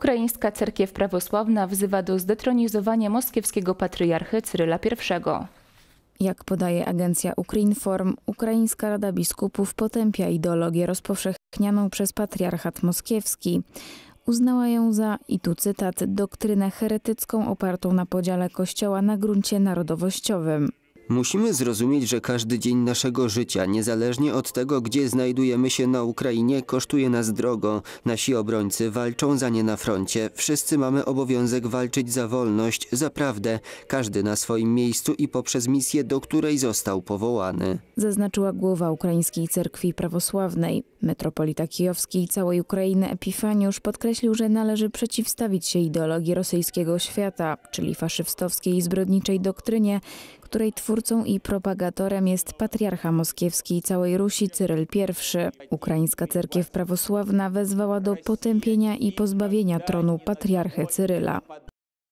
Ukraińska Cerkiew Prawosławna wzywa do zdetronizowania moskiewskiego patriarchy Cyryla I. Jak podaje agencja Ukrinform, Ukraińska Rada Biskupów potępia ideologię rozpowszechnianą przez patriarchat moskiewski. Uznała ją za, i tu cytat, doktrynę heretycką opartą na podziale kościoła na gruncie narodowościowym. Musimy zrozumieć, że każdy dzień naszego życia, niezależnie od tego, gdzie znajdujemy się na Ukrainie, kosztuje nas drogo. Nasi obrońcy walczą za nie na froncie. Wszyscy mamy obowiązek walczyć za wolność, za prawdę, każdy na swoim miejscu i poprzez misję, do której został powołany. Zaznaczyła głowa Ukraińskiej Cerkwi Prawosławnej. Metropolita Kijowski i całej Ukrainy Epifaniusz podkreślił, że należy przeciwstawić się ideologii rosyjskiego świata, czyli faszystowskiej i zbrodniczej doktrynie, której twórcą i propagatorem jest patriarcha moskiewski i całej Rusi Cyryl I. Ukraińska cerkiew prawosławna wezwała do potępienia i pozbawienia tronu patriarchy Cyryla.